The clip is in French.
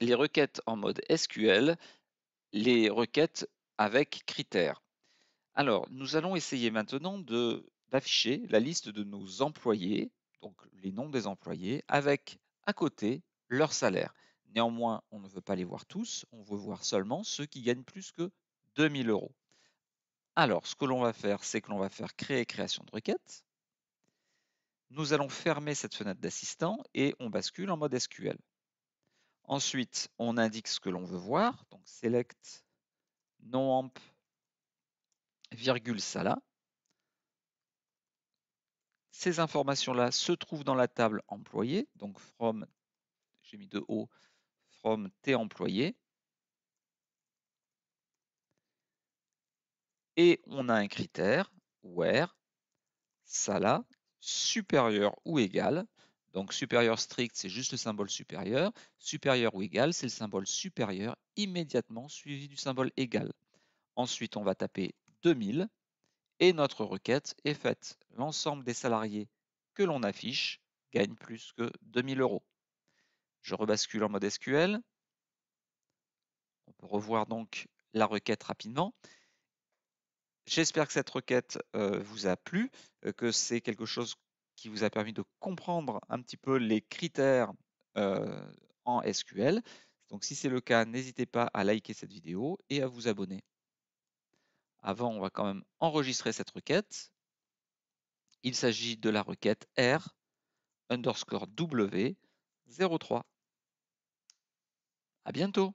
les requêtes en mode SQL, les requêtes avec critères. Alors, nous allons essayer maintenant d'afficher la liste de nos employés, donc les noms des employés, avec à côté leur salaire. Néanmoins, on ne veut pas les voir tous, on veut voir seulement ceux qui gagnent plus que 2000 euros. Alors, ce que l'on va faire, c'est que l'on va faire créer création de requête. Nous allons fermer cette fenêtre d'assistant et on bascule en mode SQL. Ensuite, on indique ce que l'on veut voir. Donc, select non-AMP virgule sala. Ces informations-là se trouvent dans la table employée. Donc, from, j'ai mis de haut, from t employé. Et on a un critère, where, sala, supérieur ou égal donc supérieur strict, c'est juste le symbole supérieur. Supérieur ou égal, c'est le symbole supérieur immédiatement suivi du symbole égal. Ensuite, on va taper 2000 et notre requête est faite. L'ensemble des salariés que l'on affiche gagne plus que 2000 euros. Je rebascule en mode SQL. On peut revoir donc la requête rapidement. J'espère que cette requête euh, vous a plu, euh, que c'est quelque chose qui vous a permis de comprendre un petit peu les critères en SQL. Donc si c'est le cas, n'hésitez pas à liker cette vidéo et à vous abonner. Avant, on va quand même enregistrer cette requête. Il s'agit de la requête R underscore W 03. À bientôt